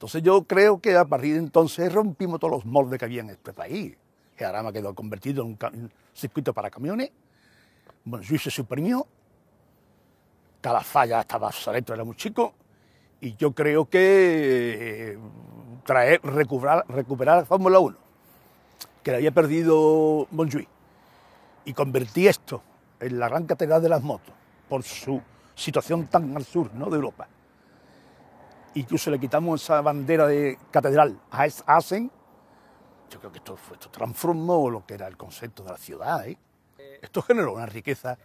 Entonces yo creo que a partir de entonces rompimos todos los moldes que había en este país. ha quedó convertido en un circuito para camiones, Monjuí se suprimió, falla, estaba obsoleto, era muy chico, y yo creo que eh, traer, recuperar, recuperar la Fórmula 1, que le había perdido Montjuic, y convertir esto en la gran catedral de las motos, por su situación tan al sur ¿no? de Europa incluso le quitamos esa bandera de catedral a Asen, yo creo que esto, transformó lo que era el concepto de la ciudad. ¿eh? Eh. Esto generó una riqueza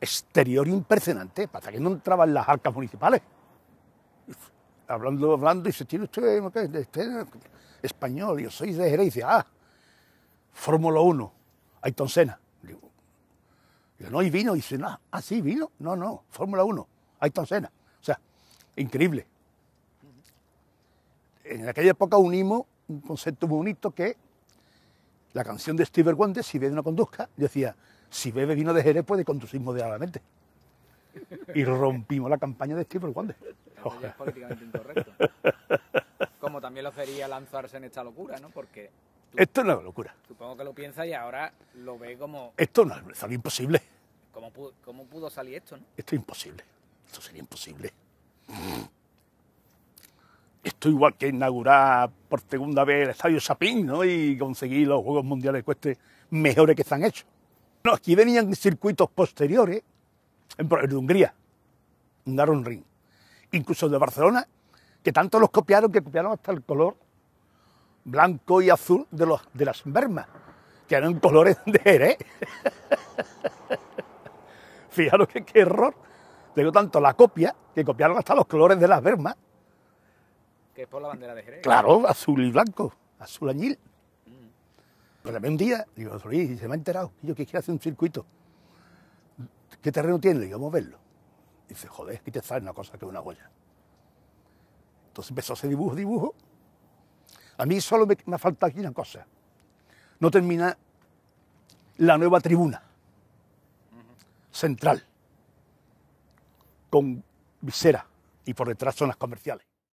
exterior impresionante, para que no entraba en las arcas municipales. Hablando, hablando, y se tiene usted, este español, yo soy de Jerez, ah, Fórmula 1, Ayrton Senna. yo, no, y vino, y dice, ah, ¿ah sí, vino, no, no, Fórmula 1, Ayrton Senna. O sea, increíble en aquella época unimos un concepto muy bonito que la canción de Steve Wonder, si bebe no conduzca, decía, si bebe vino de Jerez puede conducir moderadamente. Y rompimos la campaña de Steve Wonder. Como también lo sería lanzarse en esta locura, ¿no? Porque... Esto es una locura. Supongo que lo piensa y ahora lo ve como... Esto no es algo imposible. ¿Cómo pudo, ¿Cómo pudo salir esto? ¿no? Esto es imposible. Esto sería imposible esto igual que inaugurar por segunda vez el Estadio Sapín, Y conseguir los Juegos Mundiales de Cueste mejores que están hechos. No, aquí venían circuitos posteriores, el de Hungría, un Daron Ring, incluso el de Barcelona, que tanto los copiaron que copiaron hasta el color blanco y azul de, los, de las bermas, que eran colores de Jerez. Fijaros qué, qué error. Tengo tanto la copia que copiaron hasta los colores de las bermas. Que es por la bandera de Jerez. Claro, azul y blanco, azul añil. Pero también un día, digo, y se me ha enterado, yo quisiera hacer un circuito. ¿Qué terreno tiene? Le digo, vamos a verlo. Y dice, joder, aquí te sale una cosa que una goya. Entonces empezó ese dibujo, dibujo. A mí solo me, me falta aquí una cosa. No termina la nueva tribuna central con visera y por detrás zonas comerciales.